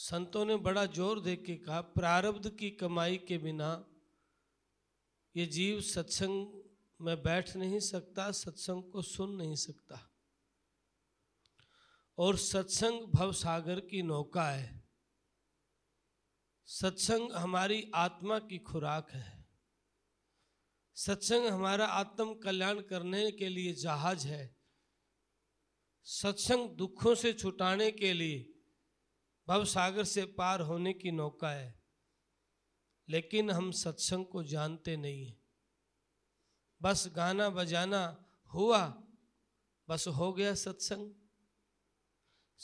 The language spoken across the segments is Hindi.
संतों ने बड़ा जोर दे के कहा प्रारब्ध की कमाई के बिना ये जीव सत्संग में बैठ नहीं सकता सत्संग को सुन नहीं सकता और सत्संग भवसागर की नौका है सत्संग हमारी आत्मा की खुराक है सत्संग हमारा आत्म कल्याण करने के लिए जहाज है सत्संग दुखों से छुटाने के लिए भव सागर से पार होने की नौका है लेकिन हम सत्संग को जानते नहीं हैं बस गाना बजाना हुआ बस हो गया सत्संग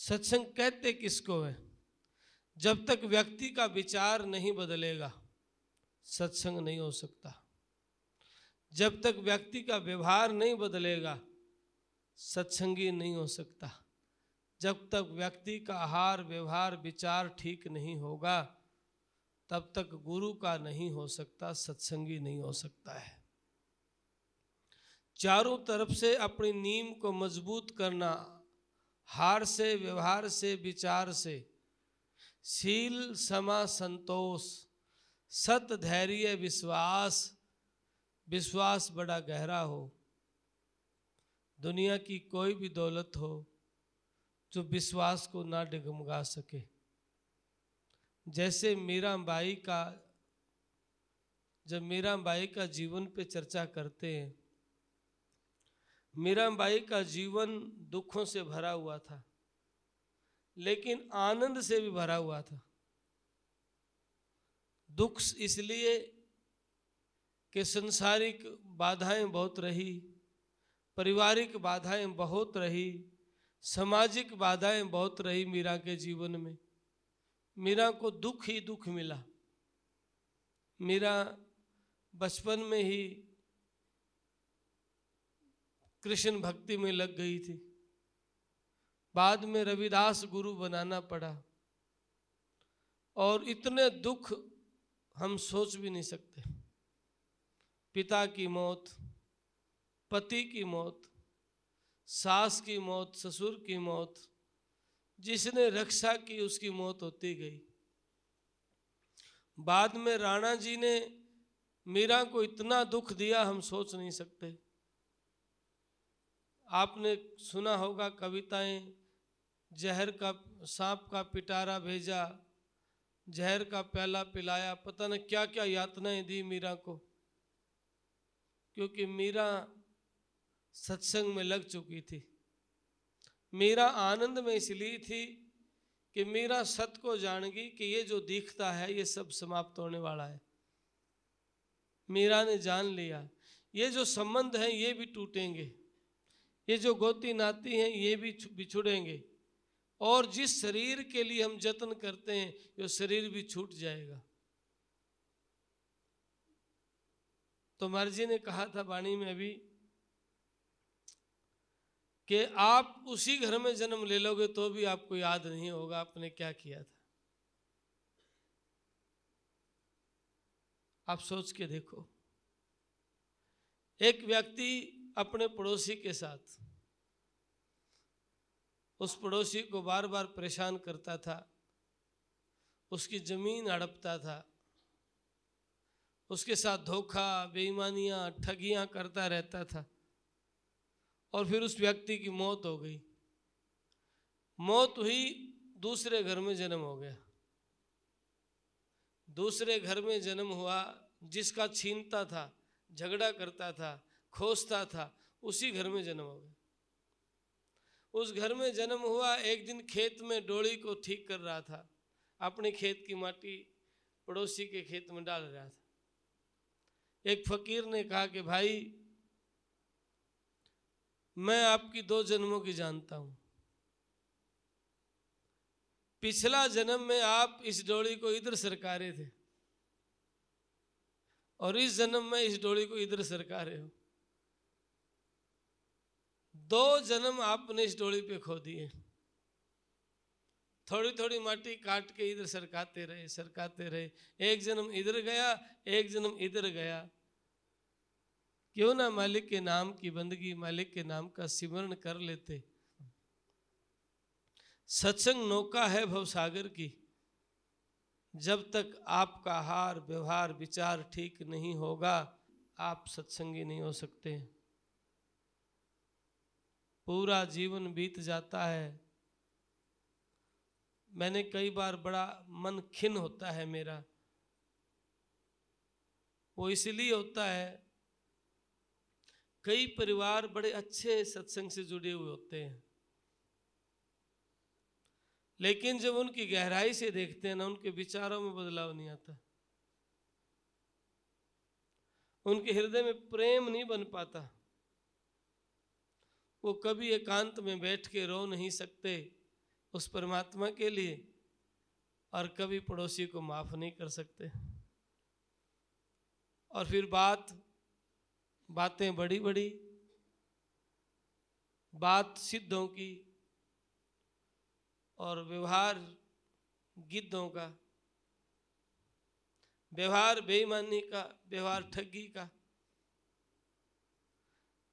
सत्संग कहते किसको है जब तक व्यक्ति का विचार नहीं बदलेगा सत्संग नहीं हो सकता जब तक व्यक्ति का व्यवहार नहीं बदलेगा सत्संगी नहीं हो सकता जब तक व्यक्ति का आहार व्यवहार विचार ठीक नहीं होगा तब तक गुरु का नहीं हो सकता सत्संगी नहीं हो सकता है चारों तरफ से अपनी नींव को मजबूत करना हार से व्यवहार से विचार से शील समा संतोष सत धैर्य विश्वास विश्वास बड़ा गहरा हो दुनिया की कोई भी दौलत हो जो विश्वास को ना डगमगा सके जैसे मीरा बाई का जब मीरा बाई का जीवन पे चर्चा करते हैं मीरा बाई का जीवन दुखों से भरा हुआ था लेकिन आनंद से भी भरा हुआ था दुख इसलिए कि संसारिक बाधाएं बहुत रही पारिवारिक बाधाएं बहुत रही सामाजिक बाधाएं बहुत रही मीरा के जीवन में मीरा को दुख ही दुख मिला मीरा बचपन में ही कृष्ण भक्ति में लग गई थी बाद में रविदास गुरु बनाना पड़ा और इतने दुख हम सोच भी नहीं सकते पिता की मौत पति की मौत सास की मौत ससुर की मौत जिसने रक्षा की उसकी मौत होती गई बाद में राणा जी ने मीरा को इतना दुख दिया हम सोच नहीं सकते आपने सुना होगा कविताएं जहर का सांप का पिटारा भेजा जहर का प्याला पिलाया पता न क्या क्या यातनाएं दी मीरा को क्योंकि मीरा सत्संग में लग चुकी थी मेरा आनंद में इसलिए थी कि मेरा सत को जानगी कि ये जो दिखता है ये सब समाप्त होने वाला है मीरा ने जान लिया ये जो संबंध है ये भी टूटेंगे ये जो गोती नाती हैं ये भी बिछुड़ेंगे और जिस शरीर के लिए हम जतन करते हैं वो शरीर भी छूट जाएगा तो महर्जी ने कहा था वाणी में अभी कि आप उसी घर में जन्म ले लोगे तो भी आपको याद नहीं होगा आपने क्या किया था आप सोच के देखो एक व्यक्ति अपने पड़ोसी के साथ उस पड़ोसी को बार बार परेशान करता था उसकी जमीन हड़पता था उसके साथ धोखा बेईमानियां ठगियां करता रहता था और फिर उस व्यक्ति की मौत हो गई मौत हुई दूसरे घर में जन्म हो गया दूसरे घर में जन्म हुआ जिसका छीनता था झगड़ा करता था खोजता था उसी घर में जन्म हो गया उस घर में जन्म हुआ एक दिन खेत में डोली को ठीक कर रहा था अपने खेत की माटी पड़ोसी के खेत में डाल रहा था एक फकीर ने कहा कि भाई मैं आपकी दो जन्मों की जानता हूं पिछला जन्म में आप इस डोली को इधर सरकारे थे और इस जन्म में इस डोली को इधर सरकारे हो दो जन्म आपने इस डोली पे खो दिए थोड़ी थोड़ी माटी काट के इधर सरकाते रहे सरकाते रहे एक जन्म इधर गया एक जन्म इधर गया क्यों ना मालिक के नाम की बंदगी मालिक के नाम का सिमरण कर लेते सत्संग नौका है भवसागर की जब तक आपका हार व्यवहार विचार ठीक नहीं होगा आप सत्संगी नहीं हो सकते पूरा जीवन बीत जाता है मैंने कई बार बड़ा मन खिन होता है मेरा वो इसलिए होता है कई परिवार बड़े अच्छे सत्संग से जुड़े हुए होते हैं लेकिन जब उनकी गहराई से देखते हैं ना उनके विचारों में बदलाव नहीं आता उनके हृदय में प्रेम नहीं बन पाता वो कभी एकांत में बैठ के रो नहीं सकते उस परमात्मा के लिए और कभी पड़ोसी को माफ़ नहीं कर सकते और फिर बात बातें बड़ी बड़ी बात सिद्धों की और व्यवहार गिद्धों का व्यवहार बेईमानी का व्यवहार ठगी का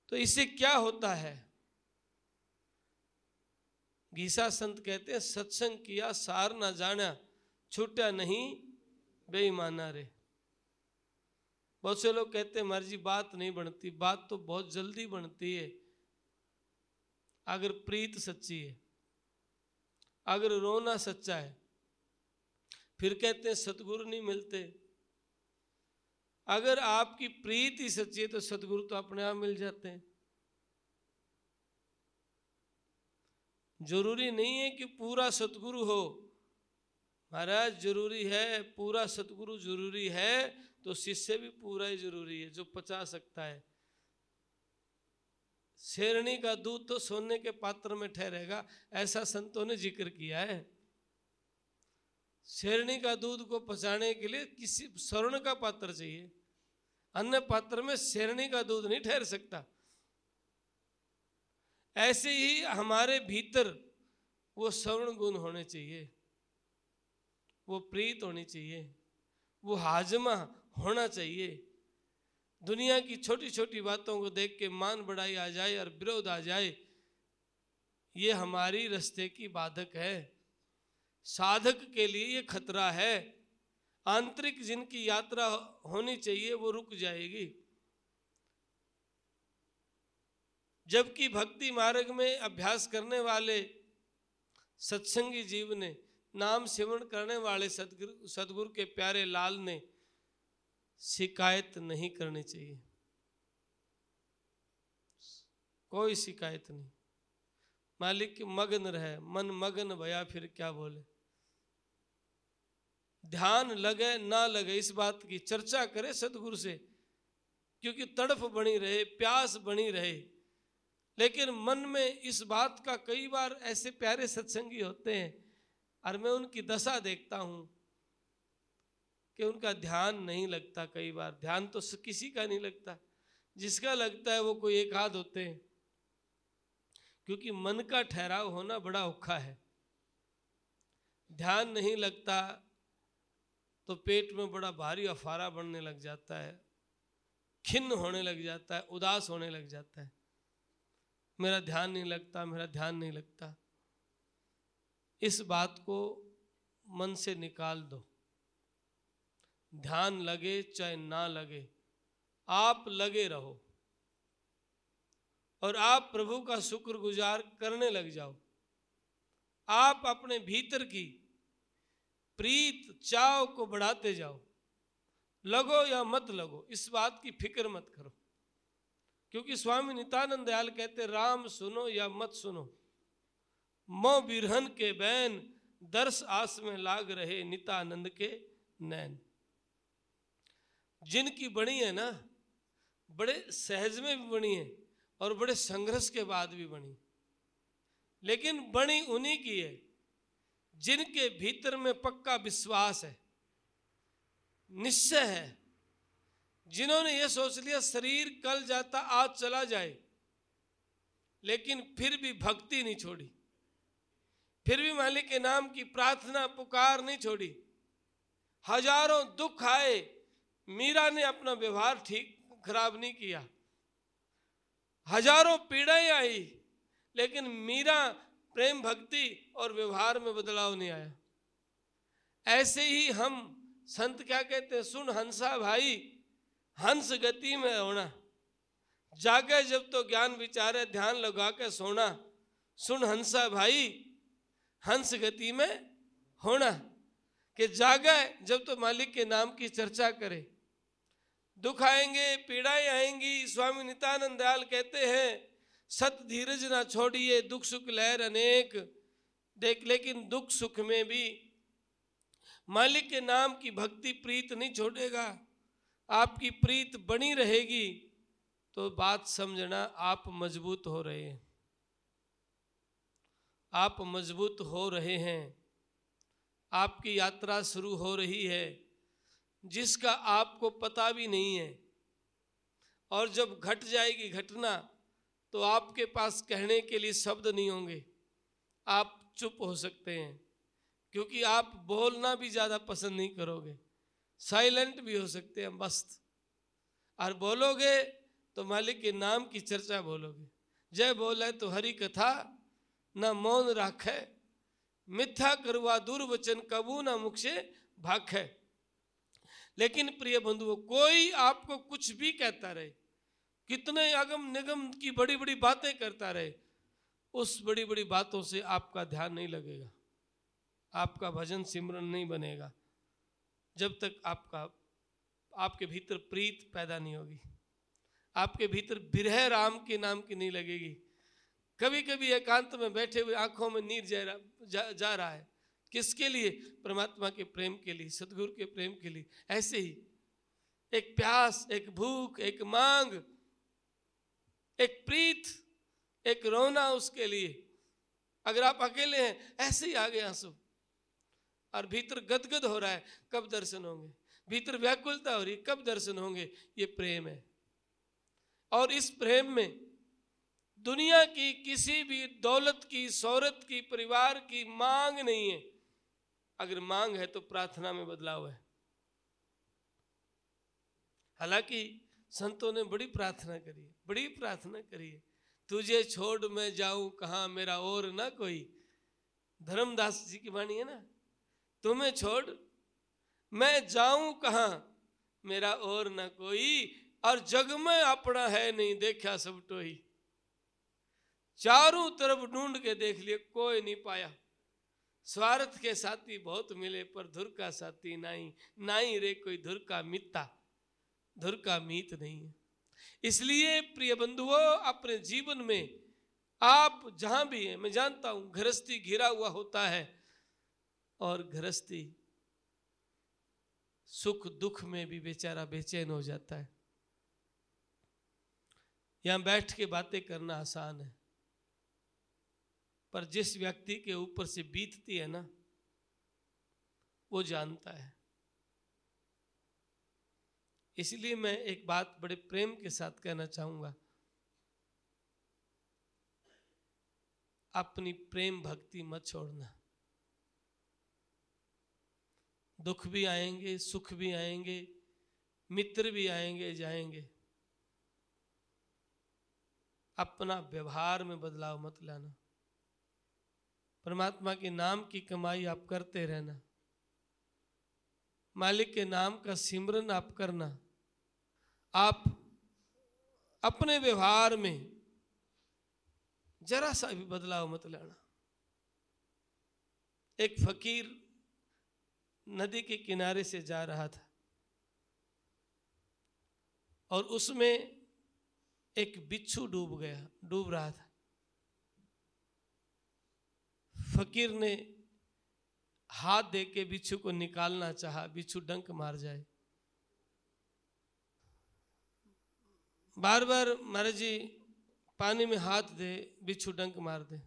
तो इससे क्या होता है घीसा संत कहते हैं सत्संग किया सार ना जाना छुटा नहीं बेईमाना रे बहुत से लोग कहते हैं हमारी जी बात नहीं बनती बात तो बहुत जल्दी बनती है अगर प्रीत सच्ची है अगर रोना सच्चा है फिर कहते हैं सतगुरु नहीं मिलते अगर आपकी प्रीत ही सच्ची है तो सतगुरु तो अपने आप मिल जाते हैं जरूरी नहीं है कि पूरा सतगुरु हो महाराज जरूरी है पूरा सतगुरु जरूरी है तो शिष्य भी पूरा ही जरूरी है जो पचा सकता है शेरणी का दूध तो सोने के पात्र में ठहरेगा ऐसा संतों ने जिक्र किया है शेरणी का दूध को पचाने के लिए किसी स्वर्ण का पात्र चाहिए अन्य पात्र में शेरणी का दूध नहीं ठहर सकता ऐसे ही हमारे भीतर वो स्वर्ण गुण होने चाहिए वो प्रीत होनी चाहिए वो हाजमा होना चाहिए दुनिया की छोटी छोटी बातों को देख के मान बढ़ाई आ जाए और विरोध आ जाए ये हमारी रस्ते की बाधक है साधक के लिए ये खतरा है आंतरिक जिनकी यात्रा होनी चाहिए वो रुक जाएगी जबकि भक्ति मार्ग में अभ्यास करने वाले सत्संगी जीव ने नाम सेवन करने वाले सदगुरु सदगुरु के प्यारे लाल ने शिकायत नहीं करनी चाहिए कोई शिकायत नहीं मालिक मगन मग्न रहे मन मग्न भया फिर क्या बोले ध्यान लगे ना लगे इस बात की चर्चा करे सदगुरु से क्योंकि तड़फ बनी रहे प्यास बनी रहे लेकिन मन में इस बात का कई बार ऐसे प्यारे सत्संगी होते हैं और मैं उनकी दशा देखता हूँ कि उनका ध्यान नहीं लगता कई बार ध्यान तो किसी का नहीं लगता जिसका लगता है वो कोई एक आध होते हैं क्योंकि मन का ठहराव होना बड़ा औखा है ध्यान नहीं लगता तो पेट में बड़ा भारी अफारा बनने लग जाता है खिन्न होने लग जाता है उदास होने लग जाता है मेरा ध्यान नहीं लगता मेरा ध्यान नहीं लगता इस बात को मन से निकाल दो ध्यान लगे चाहे ना लगे आप लगे रहो और आप प्रभु का शुक्रगुजार करने लग जाओ आप अपने भीतर की प्रीत चाव को बढ़ाते जाओ लगो या मत लगो इस बात की फिक्र मत करो क्योंकि स्वामी नितानंद दयाल कहते राम सुनो या मत सुनो मो बिरहन के बैन दर्श आस में लाग रहे नितानंद के नैन जिनकी बनी है ना बड़े सहज में भी बनी है और बड़े संघर्ष के बाद भी बनी लेकिन बनी उन्हीं की है जिनके भीतर में पक्का विश्वास है निश्चय है जिन्होंने ये सोच लिया शरीर कल जाता आज चला जाए लेकिन फिर भी भक्ति नहीं छोड़ी फिर भी मालिक के नाम की प्रार्थना पुकार नहीं छोड़ी हजारों दुख आए मीरा ने अपना व्यवहार ठीक खराब नहीं किया हजारों पीड़ाएं आई लेकिन मीरा प्रेम भक्ति और व्यवहार में बदलाव नहीं आया ऐसे ही हम संत क्या कहते हैं सुन हंसा भाई हंस गति में होना जागे जब तो ज्ञान विचारे ध्यान लगा के सोना सुन हंसा भाई हंस गति में होना कि जागा जब तो मालिक के नाम की चर्चा करे दुख आएंगे पीड़ाएं आएंगी स्वामी नितानंद दयाल कहते हैं सत धीरज ना छोड़िए दुख सुख लहर अनेक देख लेकिन दुख सुख में भी मालिक के नाम की भक्ति प्रीत नहीं छोड़ेगा आपकी प्रीत बनी रहेगी तो बात समझना आप मजबूत हो रहे हैं आप मजबूत हो रहे हैं आपकी यात्रा शुरू हो रही है जिसका आपको पता भी नहीं है और जब घट जाएगी घटना तो आपके पास कहने के लिए शब्द नहीं होंगे आप चुप हो सकते हैं क्योंकि आप बोलना भी ज़्यादा पसंद नहीं करोगे साइलेंट भी हो सकते हैं मस्त और बोलोगे तो मालिक के नाम की चर्चा बोलोगे जय बोले तो हरी कथा न मौन रखे मिथ्या करवा दुर्वचन कबू ना मुख से भाग है लेकिन प्रिय बंधुओं कोई आपको कुछ भी कहता रहे कितने अगम निगम की बड़ी बड़ी बातें करता रहे उस बड़ी बड़ी बातों से आपका ध्यान नहीं लगेगा आपका भजन सिमरन नहीं बनेगा जब तक आपका आपके भीतर प्रीत पैदा नहीं होगी आपके भीतर बिरह राम के नाम की नहीं लगेगी कभी कभी एकांत में बैठे हुए आंखों में नीर जा रहा जा, जा रहा है किसके लिए परमात्मा के प्रेम के लिए सदगुरु के प्रेम के लिए ऐसे ही एक प्यास एक भूख एक मांग एक प्रीत एक रोना उसके लिए अगर आप अकेले हैं ऐसे ही आ गए आंसू और भीतर गदगद हो रहा है कब दर्शन होंगे भीतर व्याकुलता हो रही कब दर्शन होंगे ये प्रेम है और इस प्रेम में दुनिया की किसी भी दौलत की शौरत की परिवार की मांग नहीं है अगर मांग है तो प्रार्थना में बदलाव है हालांकि संतों ने बड़ी प्रार्थना करी है बड़ी प्रार्थना करी है तुझे छोड़ मैं जाऊं कहा मेरा और ना कोई धर्मदास जी की वाणी है ना तुम्हें छोड़ मैं जाऊं कहा मेरा और ना कोई और जग में अपना है नहीं देखा सब टोही चारों तरफ ढूंढ के देख लिए कोई नहीं पाया स्वार्थ के साथी बहुत मिले पर धुर का साथी नहीं नहीं रे कोई धुर का मित्ता धुर का मीत नहीं है इसलिए प्रिय बंधुओं अपने जीवन में आप जहां भी हैं मैं जानता हूं गृहस्थी घिरा हुआ होता है और गृहस्थी सुख दुख में भी बेचारा बेचैन हो जाता है यहां बैठ के बातें करना आसान है पर जिस व्यक्ति के ऊपर से बीतती है ना वो जानता है इसलिए मैं एक बात बड़े प्रेम के साथ कहना चाहूंगा अपनी प्रेम भक्ति मत छोड़ना दुख भी आएंगे सुख भी आएंगे मित्र भी आएंगे जाएंगे अपना व्यवहार में बदलाव मत लाना परमात्मा के नाम की कमाई आप करते रहना मालिक के नाम का सिमरन आप करना आप अपने व्यवहार में जरा सा भी बदलाव मत लाना एक फकीर नदी के किनारे से जा रहा था और उसमें एक बिच्छू डूब गया डूब रहा था फकीर ने हाथ दे के बिच्छू को निकालना चाहा बिच्छू डंक मार जाए बार बार महाराज जी पानी में हाथ दे बिच्छू डंक मार दे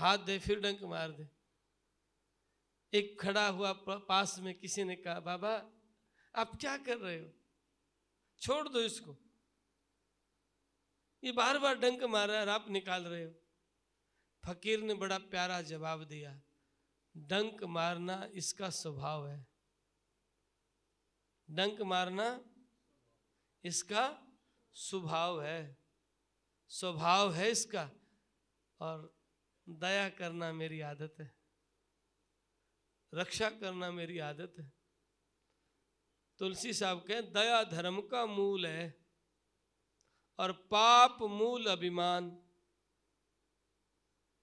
हाथ दे फिर डंक मार दे एक खड़ा हुआ पास में किसी ने कहा बाबा आप क्या कर रहे हो छोड़ दो इसको ये बार बार डंक मार रहा है और आप निकाल रहे हो फकीर ने बड़ा प्यारा जवाब दिया डंक मारना इसका स्वभाव है डंक मारना इसका स्वभाव है स्वभाव है इसका और दया करना मेरी आदत है रक्षा करना मेरी आदत है तुलसी साहब कहें दया धर्म का मूल है और पाप मूल अभिमान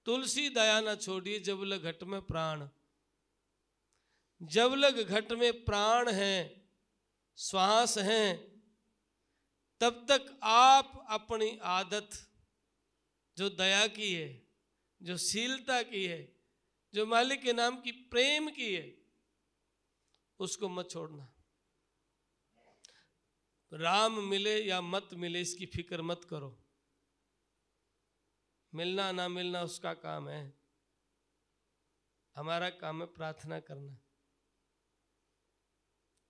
तुलसी दया न छोड़िए जब लग घट में प्राण जब लग घट में प्राण है श्वास है तब तक आप अपनी आदत जो दया की है जो शीलता की है जो मालिक के नाम की प्रेम की है उसको मत छोड़ना राम मिले या मत मिले इसकी फिक्र मत करो मिलना ना मिलना उसका काम है हमारा काम है प्रार्थना करना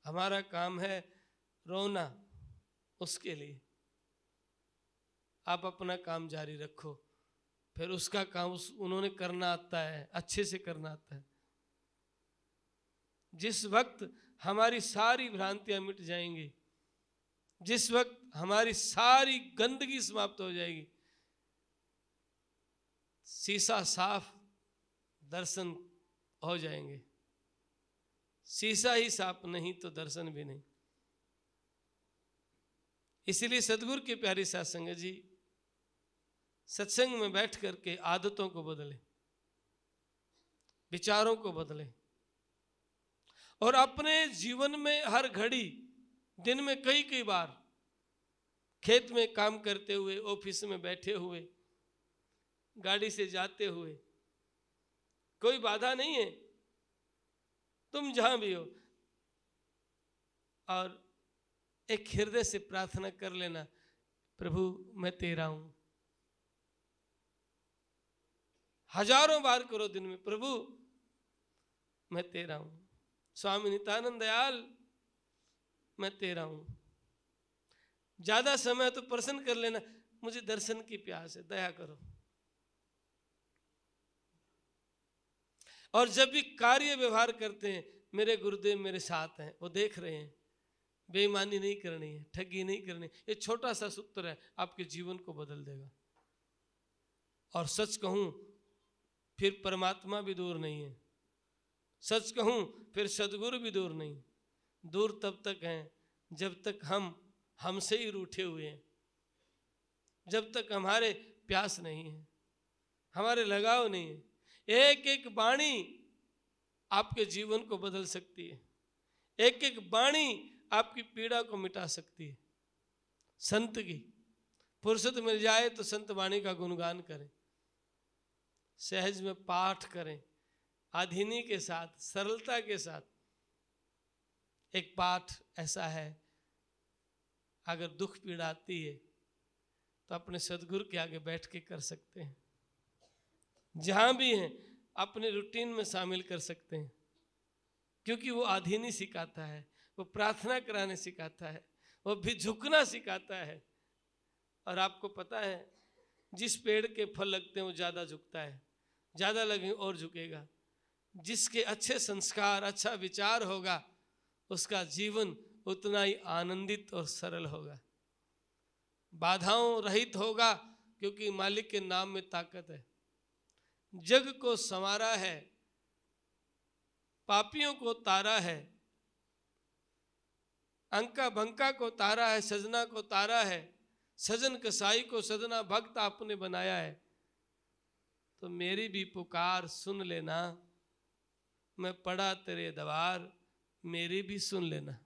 हमारा काम है रोना उसके लिए आप अपना काम जारी रखो फिर उसका काम उस उन्होंने करना आता है अच्छे से करना आता है जिस वक्त हमारी सारी भ्रांतियां मिट जाएंगी जिस वक्त हमारी सारी गंदगी समाप्त हो जाएगी शीशा साफ दर्शन हो जाएंगे शीशा ही साफ नहीं तो दर्शन भी नहीं इसलिए सदगुरु की प्यारी सत्संग जी सत्संग में बैठ करके आदतों को बदले विचारों को बदले और अपने जीवन में हर घड़ी दिन में कई कई बार खेत में काम करते हुए ऑफिस में बैठे हुए गाड़ी से जाते हुए कोई बाधा नहीं है तुम जहां भी हो और एक हृदय से प्रार्थना कर लेना प्रभु मैं तेरा हूं हजारों बार करो दिन में प्रभु मैं तेरा हूं स्वामी नितानंद दयाल मैं तेरा हूं ज्यादा समय तो प्रसन्न कर लेना मुझे दर्शन की प्यास है दया करो और जब भी कार्य व्यवहार करते हैं मेरे गुरुदेव मेरे साथ हैं वो देख रहे हैं बेईमानी नहीं करनी है ठगी नहीं करनी ये छोटा सा सूत्र है आपके जीवन को बदल देगा और सच कहूँ फिर परमात्मा भी दूर नहीं है सच कहूँ फिर सदगुरु भी दूर नहीं दूर तब तक हैं जब तक हम हमसे ही रूठे हुए हैं जब तक हमारे प्यास नहीं है हमारे लगाव नहीं है एक एक बाणी आपके जीवन को बदल सकती है एक एक बाणी आपकी पीड़ा को मिटा सकती है संत की फुर्सत मिल जाए तो संत वाणी का गुणगान करें सहज में पाठ करें आधीनी के साथ सरलता के साथ एक पाठ ऐसा है अगर दुख पीड़ा आती है तो अपने सदगुरु के आगे बैठ के कर सकते हैं जहाँ भी हैं अपने रूटीन में शामिल कर सकते हैं क्योंकि वो आधीनी सिखाता है वो प्रार्थना कराने सिखाता है वो भी झुकना सिखाता है और आपको पता है जिस पेड़ के फल लगते हैं वो ज़्यादा झुकता है ज़्यादा लगे और झुकेगा जिसके अच्छे संस्कार अच्छा विचार होगा उसका जीवन उतना ही आनंदित और सरल होगा बाधाओं रहित होगा क्योंकि मालिक के नाम में ताकत है जग को संवारा है पापियों को तारा है अंका बंका को तारा है सजना को तारा है सजन कसाई को सजना भक्त आपने बनाया है तो मेरी भी पुकार सुन लेना मैं पड़ा तेरे दवार मेरी भी सुन लेना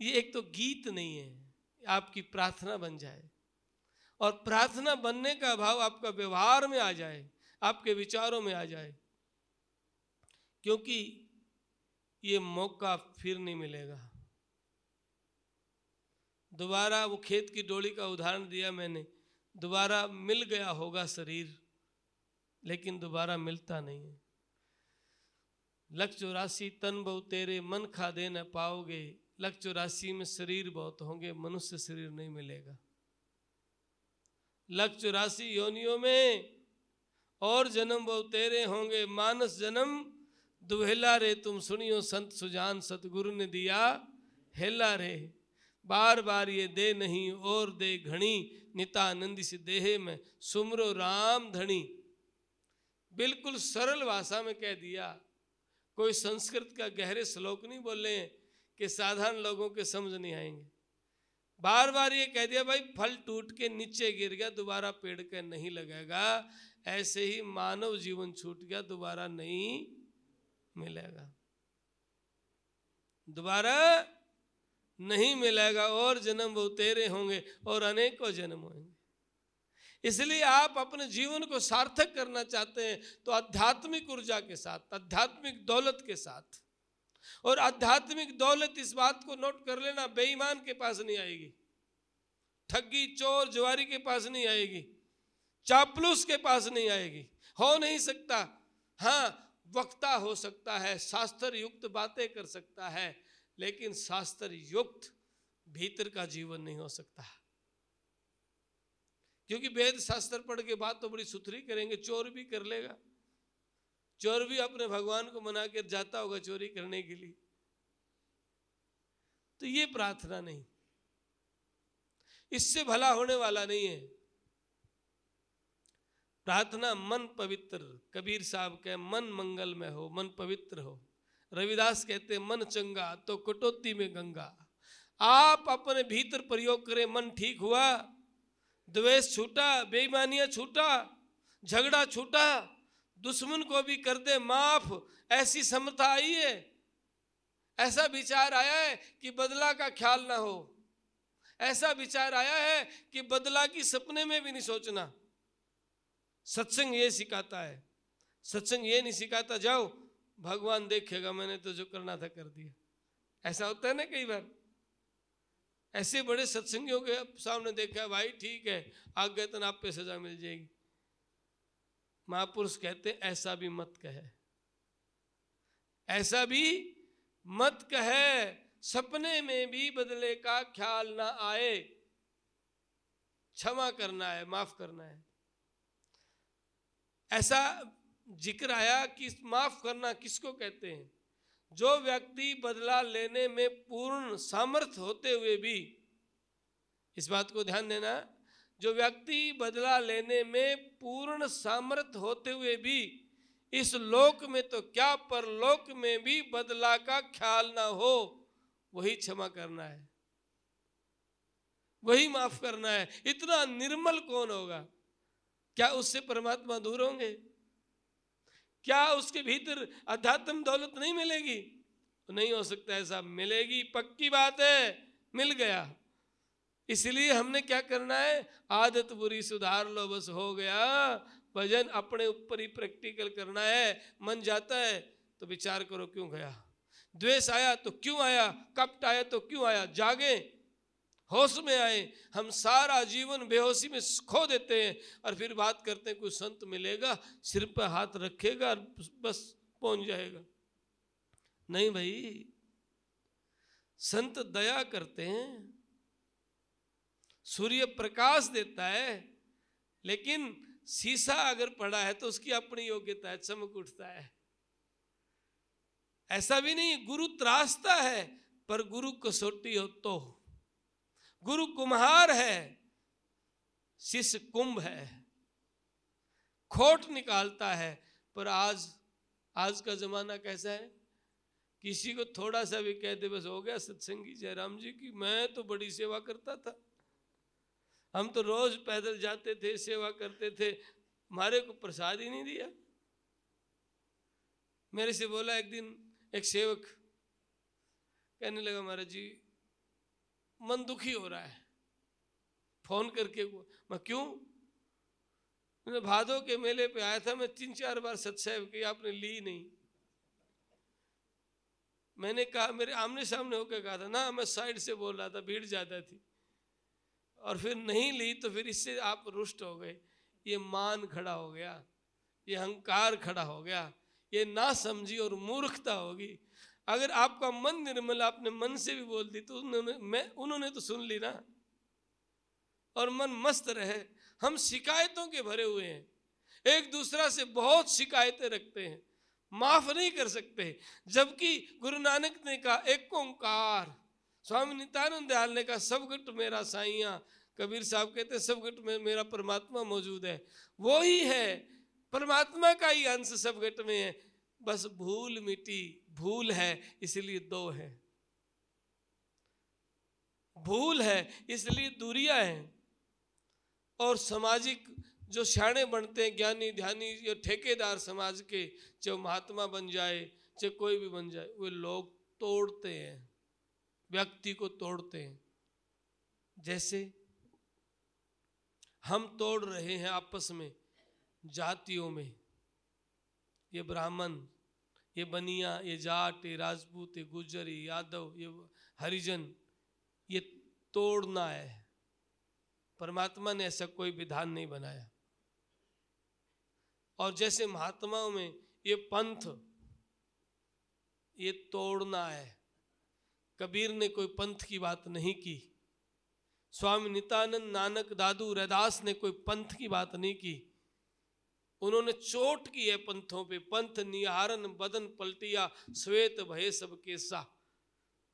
ये एक तो गीत नहीं है आपकी प्रार्थना बन जाए और प्रार्थना बनने का भाव आपका व्यवहार में आ जाए आपके विचारों में आ जाए क्योंकि ये मौका फिर नहीं मिलेगा दोबारा वो खेत की डोली का उदाहरण दिया मैंने दोबारा मिल गया होगा शरीर लेकिन दोबारा मिलता नहीं है लक्ष चौरासी तन बहु तेरे मन खा दे न पाओगे लक्ष चौरासी में शरीर बहुत होंगे मनुष्य शरीर नहीं मिलेगा लक्ष चौरासी योनियों में और जन्म बहुत तेरे होंगे मानस जन्म दुहेला रे तुम सुनियो संत सुजान सतगुरु ने दिया हेला रे बार बार ये दे नहीं और दे घणी नितानंद से देह में सुमरो राम धनी बिल्कुल सरल भाषा में कह दिया कोई संस्कृत का गहरे श्लोक नहीं बोले कि साधारण लोगों के समझ नहीं आएंगे बार बार ये कह दिया भाई फल टूट के नीचे गिर गया दोबारा पेड़ का नहीं लगेगा ऐसे ही मानव जीवन छूट गया दोबारा नहीं मिलेगा दोबारा नहीं मिलेगा और जन्म वो तेरे होंगे और अनेकों जन्म होंगे इसलिए आप अपने जीवन को सार्थक करना चाहते हैं तो आध्यात्मिक ऊर्जा के साथ आध्यात्मिक दौलत के साथ और आध्यात्मिक दौलत इस बात को नोट कर लेना बेईमान के पास नहीं आएगी ठगी चोर जुआरी के पास नहीं आएगी चापलूस के पास नहीं आएगी हो नहीं सकता हाँ वक्ता हो सकता है शास्त्र युक्त बातें कर सकता है लेकिन शास्त्र युक्त भीतर का जीवन नहीं हो सकता क्योंकि वेद शास्त्र पढ़ के बात तो बड़ी सुथरी करेंगे चोर भी कर लेगा चोर भी अपने भगवान को मना कर जाता होगा चोरी करने के लिए तो ये प्रार्थना नहीं इससे भला होने वाला नहीं है प्रार्थना मन पवित्र कबीर साहब कह मन मंगल में हो मन पवित्र हो रविदास कहते मन चंगा तो कटौती में गंगा आप अपने भीतर प्रयोग करें मन ठीक हुआ द्वेष छूटा बेईमानिया छूटा झगड़ा छूटा दुश्मन को भी कर दे माफ ऐसी समर्था आई है ऐसा विचार आया है कि बदला का ख्याल ना हो ऐसा विचार आया है कि बदला की सपने में भी नहीं सोचना सत्संग ये सिखाता है सत्संग ये नहीं सिखाता जाओ भगवान देखेगा मैंने तो जो करना था कर दिया ऐसा होता है ना कई बार ऐसे बड़े सत्संगियों के सामने देखा भाई ठीक है आगे तो आप पे सजा मिल जाएगी महापुरुष कहते ऐसा भी मत कहे ऐसा भी मत कहे सपने में भी बदले का ख्याल ना आए क्षमा करना है माफ करना है ऐसा जिक्र आया कि माफ करना किसको कहते हैं जो व्यक्ति बदला लेने में पूर्ण सामर्थ्य होते हुए भी इस बात को ध्यान देना जो व्यक्ति बदला लेने में पूर्ण सामर्थ होते हुए भी इस लोक में तो क्या परलोक में भी बदला का ख्याल ना हो वही क्षमा करना है वही माफ करना है इतना निर्मल कौन होगा क्या उससे परमात्मा दूर होंगे क्या उसके भीतर अध्यात्म दौलत नहीं मिलेगी नहीं हो सकता ऐसा मिलेगी पक्की बात है मिल गया इसलिए हमने क्या करना है आदत बुरी सुधार लो बस हो गया भजन अपने ऊपर ही प्रैक्टिकल करना है मन जाता है तो विचार करो क्यों गया द्वेष आया तो क्यों आया कपट आया तो क्यों आया जागे होश में आए हम सारा जीवन बेहोशी में खो देते हैं और फिर बात करते हैं कोई संत मिलेगा सिर पर हाथ रखेगा और बस पहुंच जाएगा नहीं भाई संत दया करते हैं सूर्य प्रकाश देता है लेकिन शीशा अगर पड़ा है तो उसकी अपनी योग्यता है चमक उठता है ऐसा भी नहीं गुरु त्रासता है पर गुरु कसोटी हो तो गुरु कुम्हार है शिष्य कुंभ है खोट निकालता है पर आज आज का जमाना कैसा है किसी को थोड़ा सा भी कह दे बस हो गया सत्संगी जयराम जी की मैं तो बड़ी सेवा करता था हम तो रोज पैदल जाते थे सेवा करते थे हमारे को प्रसाद ही नहीं दिया मेरे से बोला एक दिन एक सेवक कहने लगा महाराज जी मन दुखी हो रहा है फोन करके मैं क्यों मैंने भादो के मेले पे आया था मैं तीन चार बार सत्संग की आपने ली नहीं मैंने कहा मेरे आमने सामने होकर कहा था ना मैं साइड से बोल रहा था भीड़ ज़्यादा थी और फिर नहीं ली तो फिर इससे आप रुष्ट हो गए ये मान खड़ा हो गया ये अहंकार खड़ा हो गया ये ना समझी और मूर्खता होगी अगर आपका मन निर्मल आपने मन से भी बोल दी तो उन्होंने मैं उन्होंने तो सुन ली ना और मन मस्त रहे हम शिकायतों के भरे हुए हैं एक दूसरा से बहुत शिकायतें रखते हैं माफ नहीं कर सकते जबकि गुरु नानक ने कहा एक ओंकार स्वामी नित्यानंद दयाल ने कहा सब घट मेरा साइया कबीर साहब कहते सब घट में मेरा परमात्मा मौजूद है वो ही है परमात्मा का ही अंश सब घट में है बस भूल मिट्टी भूल है इसलिए दो है भूल है इसलिए दूरिया है और सामाजिक जो श्याणे बनते हैं ज्ञानी ध्यानी या ठेकेदार समाज के चाहे महात्मा बन जाए चाहे कोई भी बन जाए वे लोग तोड़ते हैं व्यक्ति को तोड़ते हैं जैसे हम तोड़ रहे हैं आपस में जातियों में ये ब्राह्मण ये बनिया ये जाट ये राजपूत ये गुजर ये यादव ये हरिजन ये तोड़ना है परमात्मा ने ऐसा कोई विधान नहीं बनाया और जैसे महात्माओं में ये पंथ ये तोड़ना है कबीर ने कोई पंथ की बात नहीं की स्वामी नितानंद नानक दादू रैदास ने कोई पंथ की बात नहीं की उन्होंने चोट की है पंथों पे पंथ निहारन बदन पलटिया श्वेत भय सब सा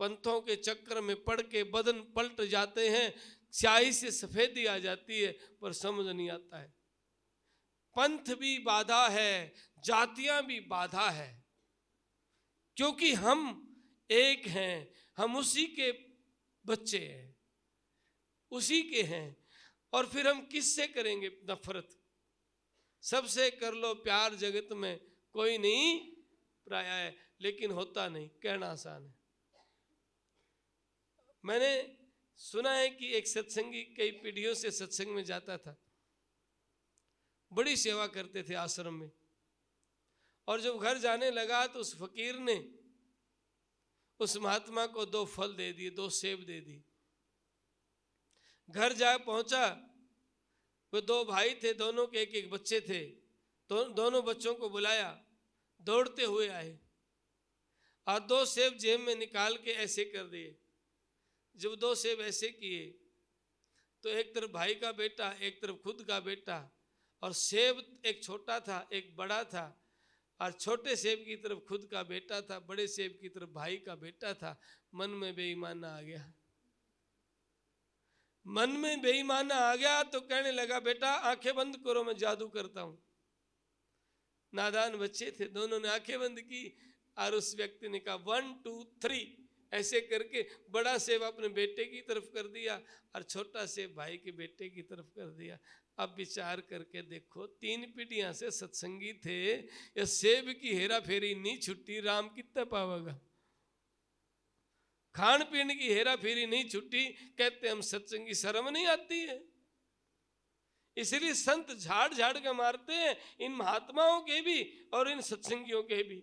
पंथों के चक्र में पड़ के बदन पलट जाते हैं स्याही से सफेदी आ जाती है पर समझ नहीं आता है पंथ भी बाधा है जातियां भी बाधा है क्योंकि हम एक हैं हम उसी के बच्चे हैं उसी के हैं और फिर हम किससे करेंगे नफरत सबसे कर लो प्यार जगत में कोई नहीं प्राय है लेकिन होता नहीं कहना आसान है मैंने सुना है कि एक सत्संगी कई पीढ़ियों से सत्संग में जाता था बड़ी सेवा करते थे आश्रम में और जब घर जाने लगा तो उस फकीर ने उस महात्मा को दो फल दे दिए दो सेब दे दी घर जा पहुंचा वो दो भाई थे दोनों के एक एक बच्चे थे दो, दोनों बच्चों को बुलाया दौड़ते हुए आए और दो सेब जेब में निकाल के ऐसे कर दिए जब दो सेब ऐसे किए तो एक तरफ भाई का बेटा एक तरफ खुद का बेटा और सेब एक छोटा था एक बड़ा था और छोटे सेब की तरफ खुद का बेटा था बड़े सेब की तरफ भाई का बेटा था मन में बेईमाना आ गया मन में बेईमाना आ गया तो कहने लगा बेटा आंखें बंद करो मैं जादू करता हूं नादान बच्चे थे दोनों ने आंखें बंद की और उस व्यक्ति ने कहा वन टू थ्री ऐसे करके बड़ा सेब अपने बेटे की तरफ कर दिया और छोटा सेब भाई के बेटे की तरफ कर दिया अब विचार करके देखो तीन पीढ़ियां से सत्संगी थे ये सेब की हेरा फेरी नहीं छुट्टी राम कितने पावेगा खान पीन की हेरा फेरी नहीं छुट्टी कहते हम सत्संगी शर्म नहीं आती है इसलिए संत झाड़ झाड़ के मारते हैं इन महात्माओं के भी और इन सत्संगियों के भी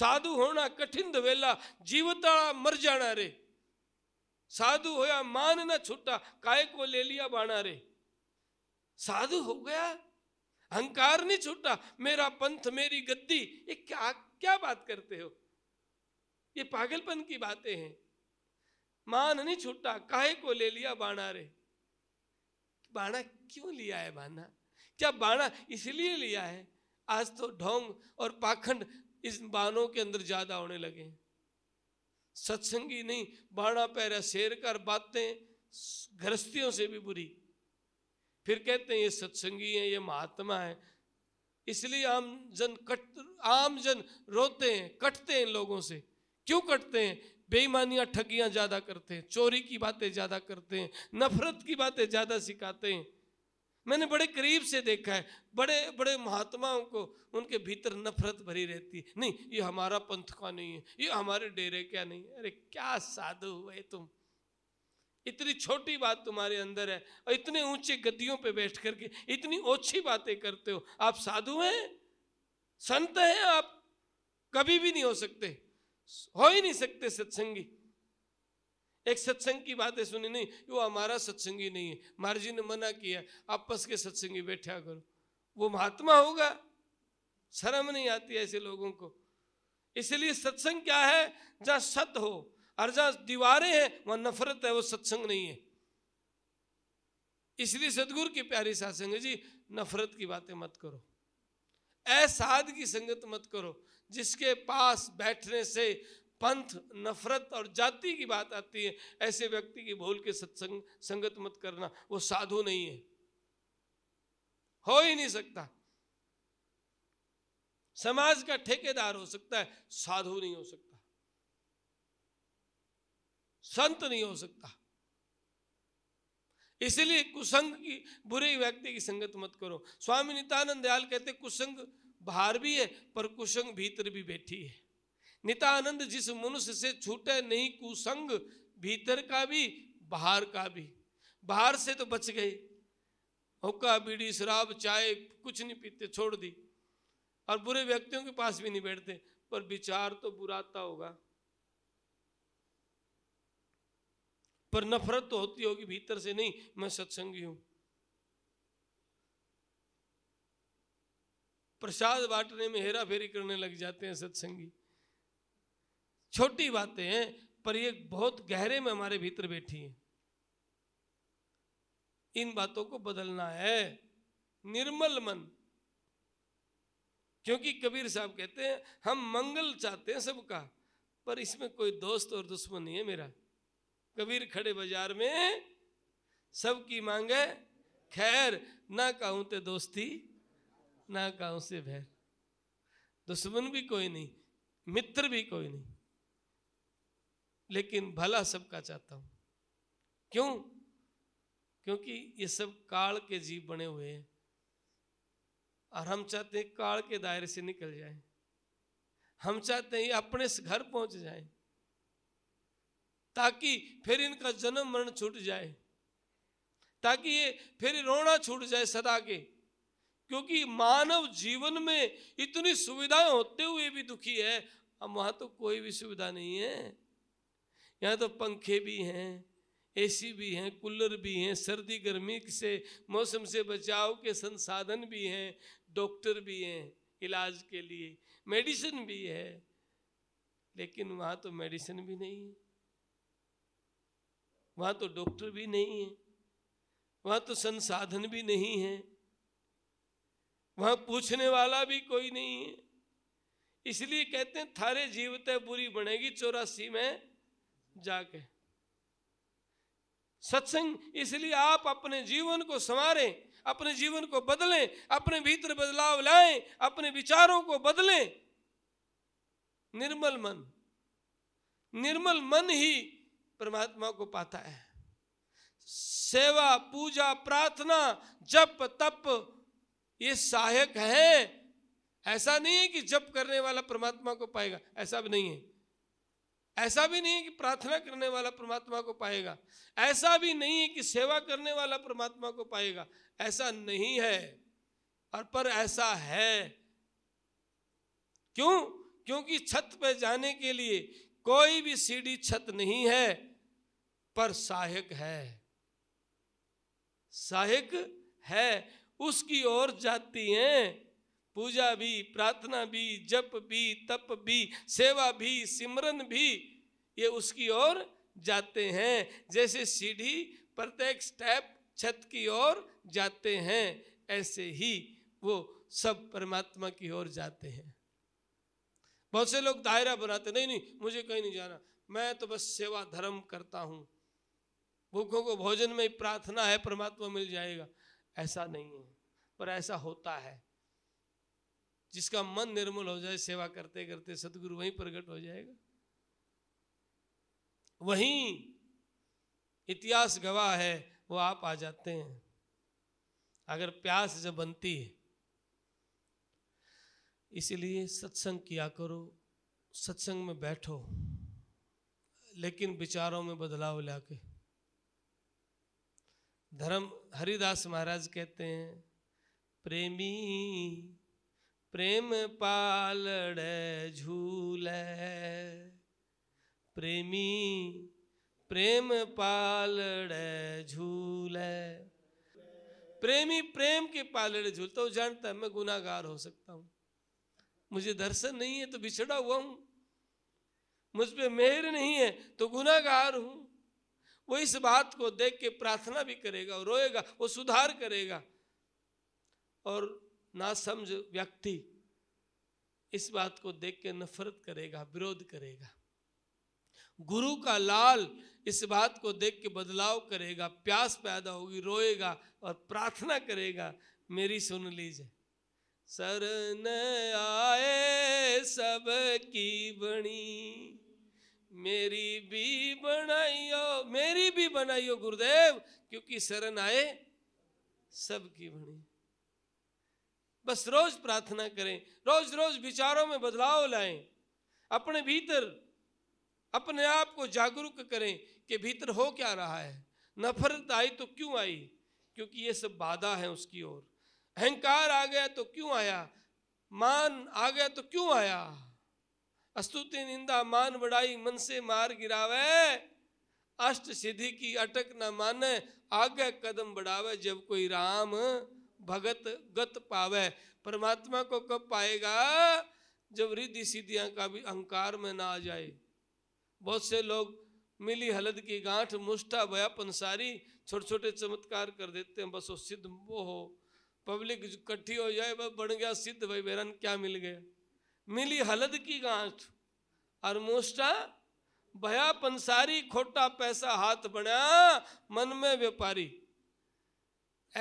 साधु होना कठिन दवेला जीवता मर जाना रे साधु होया मान न छुट्टा काय को ले लिया बाना रे साधु हो गया अहंकार नहीं छूटा मेरा पंथ मेरी गद्दी ये क्या क्या बात करते हो ये पागलपन की बातें हैं मान नहीं छूटा काहे को ले लिया बाणा रे बाणा क्यों लिया है बाणा क्या बाणा इसलिए लिया है आज तो ढोंग और पाखंड इस बाणों के अंदर ज्यादा होने लगे सत्संगी नहीं बाणा पैरा शेर कर बातें गृहस्थियों से भी बुरी फिर कहते हैं ये सत्संगी हैं ये महात्मा हैं इसलिए आम जन कट आम जन रोते हैं कटते हैं लोगों से क्यों कटते हैं बेईमानियाँ ठगियाँ ज़्यादा करते हैं चोरी की बातें ज़्यादा करते हैं नफरत की बातें ज़्यादा सिखाते हैं मैंने बड़े करीब से देखा है बड़े बड़े महात्माओं को उनके भीतर नफरत भरी रहती है नहीं ये हमारा पंथ का नहीं है ये हमारे डेरे का नहीं है अरे क्या साधु हुए तुम इतनी छोटी बात तुम्हारे अंदर है और इतने ऊंचे गद्दियों पे बैठ करके इतनी ओछी बातें करते हो आप साधु हैं संत हैं आप कभी भी नहीं हो सकते हो ही नहीं सकते सत्संगी एक सत्संग की बातें सुनी नहीं वो हमारा सत्संगी नहीं है महाराज जी ने मना किया आपस के सत्संगी बैठा करो वो महात्मा होगा शर्म नहीं आती ऐसे लोगों को इसलिए सत्संग क्या है जहां सत हो अर्जा दीवारें हैं वहां नफरत है वो सत्संग नहीं है इसलिए सदगुरु की प्यारी सासंग है जी नफरत की बातें मत करो असाध की संगत मत करो जिसके पास बैठने से पंथ नफरत और जाति की बात आती है ऐसे व्यक्ति की भूल के सत्संग संगत मत करना वो साधु नहीं है हो ही नहीं सकता समाज का ठेकेदार हो सकता है साधु नहीं हो सकता संत नहीं हो सकता इसलिए कुसंग की बुरे व्यक्ति की संगत मत करो स्वामी नितानंद दयाल कहते कुसंग बाहर भी है पर कुसंग भीतर भी बैठी है नितानंद जिस मनुष्य से छूटे नहीं कुसंग भीतर का भी बाहर का भी बाहर से तो बच गए हुक्का बीड़ी शराब चाय कुछ नहीं पीते छोड़ दी और बुरे व्यक्तियों के पास भी नहीं बैठते पर विचार तो बुराता होगा पर नफरत तो होती होगी भीतर से नहीं मैं सत्संगी हूं प्रसाद बांटने में हेरा फेरी करने लग जाते हैं सत्संगी छोटी बातें हैं पर ये बहुत गहरे में हमारे भीतर बैठी है इन बातों को बदलना है निर्मल मन क्योंकि कबीर साहब कहते हैं हम मंगल चाहते हैं सबका पर इसमें कोई दोस्त और दुश्मन नहीं है मेरा कबीर खड़े बाजार में सबकी मांगे खैर ना कहूँ ते तो दोस्ती ना कहूँ से भैर दुश्मन भी कोई नहीं मित्र भी कोई नहीं लेकिन भला सबका चाहता हूं क्यों क्योंकि ये सब काल के जीव बने हुए हैं और हम चाहते हैं काल के दायरे से निकल जाए हम चाहते हैं ये अपने घर पहुंच जाए ताकि फिर इनका जन्म मरण छूट जाए ताकि ये फिर रोना छूट जाए सदा के क्योंकि मानव जीवन में इतनी सुविधाएं होते हुए भी दुखी है अब वहाँ तो कोई भी सुविधा नहीं है यहाँ तो पंखे भी हैं एसी भी हैं कूलर भी हैं सर्दी गर्मी से मौसम से बचाव के संसाधन भी हैं डॉक्टर भी हैं इलाज के लिए मेडिसिन भी है लेकिन वहाँ तो मेडिसिन भी नहीं है वहाँ तो डॉक्टर भी नहीं है वहाँ तो संसाधन भी नहीं है वहाँ पूछने वाला भी कोई नहीं है इसलिए कहते हैं थारे जीवते बुरी बनेगी चौरासी में जाके सत्संग इसलिए आप अपने जीवन को संवारें अपने जीवन को बदलें अपने भीतर बदलाव लाएं अपने विचारों को बदलें निर्मल मन निर्मल मन ही परमात्मा को पाता है सेवा पूजा प्रार्थना जप तप ये सहायक है ऐसा नहीं है कि जप करने वाला परमात्मा को पाएगा ऐसा भी नहीं है ऐसा भी नहीं है कि प्रार्थना करने वाला परमात्मा को पाएगा ऐसा भी नहीं है कि सेवा करने वाला परमात्मा को पाएगा ऐसा नहीं है और पर ऐसा है क्यों क्योंकि छत पर जाने के लिए कोई भी सीढ़ी छत नहीं है पर सहायक है सहायक है उसकी ओर जाती है पूजा भी प्रार्थना भी जप भी तप भी सेवा भी सिमरन भी ये उसकी ओर जाते हैं जैसे सीढ़ी प्रत्येक स्टेप छत की ओर जाते हैं ऐसे ही वो सब परमात्मा की ओर जाते हैं बहुत से लोग दायरा बनाते नहीं नहीं मुझे कहीं नहीं जाना मैं तो बस सेवा धर्म करता हूं भूखों को भोजन में प्रार्थना है परमात्मा मिल जाएगा ऐसा नहीं है पर ऐसा होता है जिसका मन निर्मल हो जाए सेवा करते करते सदगुरु वहीं प्रकट हो जाएगा वहीं इतिहास गवाह है वो आप आ जाते हैं अगर प्यास जब बनती है इसलिए सत्संग किया करो सत्संग में बैठो लेकिन विचारों में बदलाव ला के धर्म हरिदास महाराज कहते हैं प्रेमी प्रेम पालड़ झूल प्रेमी प्रेम पालड़ झूल प्रेमी प्रेम के पालड़ झूलता तो जानता है मैं गुनागार हो सकता हूँ मुझे दर्शन नहीं है तो बिछड़ा हुआ हूं मुझ पर मेहर नहीं है तो गुनागार हूं वो इस बात को देख के प्रार्थना भी करेगा और रोएगा वो सुधार करेगा और ना समझ व्यक्ति इस बात को देख के नफरत करेगा विरोध करेगा गुरु का लाल इस बात को देख के बदलाव करेगा प्यास पैदा होगी रोएगा और प्रार्थना करेगा मेरी सुन लीजिए शरण आए सब की बणी मेरी भी बनाइयो मेरी भी बनाइयो गुरुदेव क्योंकि शरण आए सबकी बनी बस रोज प्रार्थना करें रोज रोज विचारों में बदलाव लाएं अपने भीतर अपने आप को जागरूक करें कि भीतर हो क्या रहा है नफरत आई तो क्यों आई क्योंकि ये सब बाधा है उसकी ओर अहंकार आ गया तो क्यों आया मान आ गया तो क्यों आया अस्तुति निंदा मान बढ़ाई मन से मार गिरावे अष्ट सिद्धि की अटक न माने आगे कदम बढ़ावे जब कोई राम भगत गत पावे परमात्मा को कब पाएगा जब रिद्धि सिद्धियां का भी अहंकार में ना आ जाए बहुत से लोग मिली हलद की गांठ मुष्ठा बया पंसारी छोटे छोटे चमत्कार कर देते हैं बस वो सिद्ध वो हो पब्लिक इकट्ठी हो जाए भाई बन गया सिद्ध भाई बेरन क्या मिल गया मिली हलद की गांठ और मोस्टा भया पंसारी खोटा पैसा हाथ बना मन में व्यापारी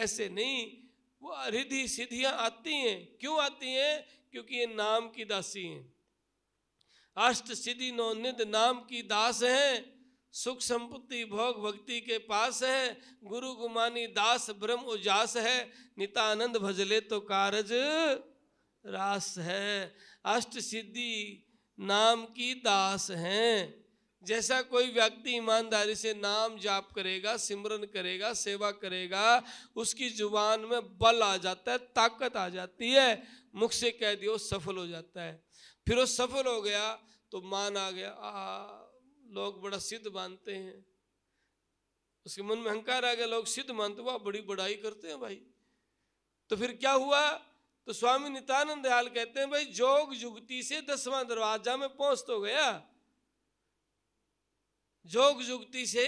ऐसे नहीं वो रिधि सिद्धियां आती हैं क्यों आती हैं क्योंकि ये नाम की दासी हैं अष्ट सिद्धि नौ निध नाम की दास हैं सुख संपत्ति भोग भक्ति के पास है गुरु गुमानी दास ब्रह्म उजास है नितानंद भजले तो कारज रास है अष्ट सिद्धि नाम की दास हैं जैसा कोई व्यक्ति ईमानदारी से नाम जाप करेगा सिमरन करेगा सेवा करेगा उसकी जुबान में बल आ जाता है ताकत आ जाती है मुख से कह दियो सफल हो जाता है फिर वो सफल हो गया तो मान आ गया आ लोग बड़ा सिद्ध मानते हैं उसके मन में अहंकार आ गया लोग सिद्ध मानते वाह बड़ी बड़ाई करते हैं भाई तो फिर क्या हुआ तो स्वामी नितानंद दयाल कहते हैं भाई जोग जुगती से दसवां दरवाजा में पहुंच तो गया जोग जुगती से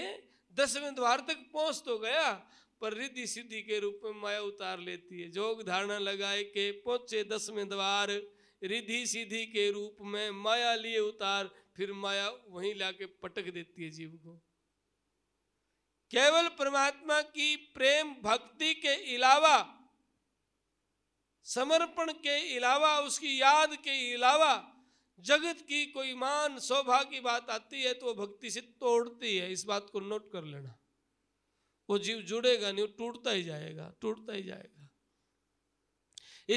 दसवें द्वार तक पहुंच तो गया पर रिद्धि सिद्धि के रूप में माया उतार लेती है जोग धारणा लगाए के पहुंचे दसवें द्वार रिद्धि सिद्धि के रूप में माया लिए उतार फिर माया वहीं लाके पटक देती है जीव को केवल परमात्मा की प्रेम भक्ति के अलावा समर्पण के अलावा उसकी याद के अलावा जगत की कोई मान शोभा की बात आती है तो वो भक्ति से तोड़ती है इस बात को नोट कर लेना वो जीव जुड़ेगा नहीं वो टूटता ही जाएगा टूटता ही जाएगा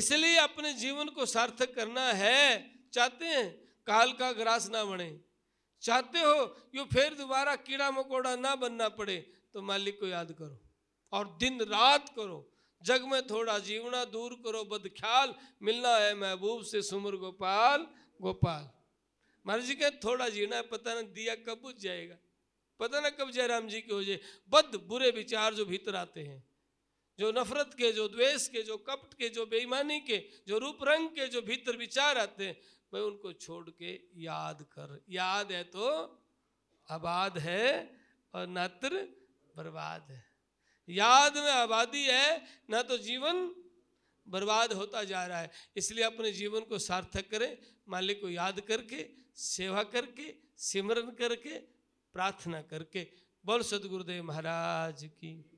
इसलिए अपने जीवन को सार्थक करना है चाहते हैं काल का ग्रास ना बने चाहते हो कि फिर दोबारा कीड़ा मकोड़ा ना बनना पड़े तो मालिक को याद करो और दिन रात करो जग में थोड़ा जीवना दूर करो बद ख्याल मिलना है महबूब से सुमर गोपाल गोपाल महाराज जी कहते थोड़ा जीना है पता ना दिया कब बुझ जाएगा पता ना कब जयराम जी के हो जाए बद बुरे विचार जो भीतर आते हैं जो नफरत के जो द्वेष के जो कपट के जो बेईमानी के जो रूप रंग के जो भीतर विचार आते हैं भाई उनको छोड़ के याद कर याद है तो आबाद है और नात्र बर्बाद है याद में आबादी है ना तो जीवन बर्बाद होता जा रहा है इसलिए अपने जीवन को सार्थक करें मालिक को याद करके सेवा करके सिमरन करके प्रार्थना करके बोल सदगुरुदेव महाराज की